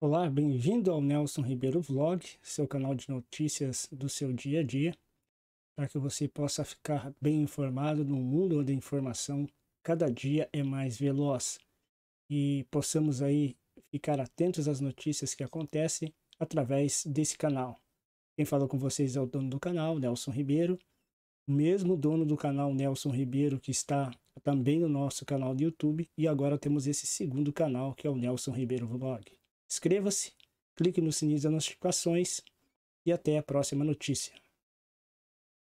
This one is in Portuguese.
Olá, bem-vindo ao Nelson Ribeiro Vlog, seu canal de notícias do seu dia a dia, para que você possa ficar bem informado no mundo onde a informação cada dia é mais veloz e possamos aí ficar atentos às notícias que acontecem através desse canal. Quem falou com vocês é o dono do canal, Nelson Ribeiro, o mesmo dono do canal Nelson Ribeiro que está também no nosso canal do YouTube e agora temos esse segundo canal que é o Nelson Ribeiro Vlog. Inscreva-se, clique no sininho das notificações e até a próxima notícia.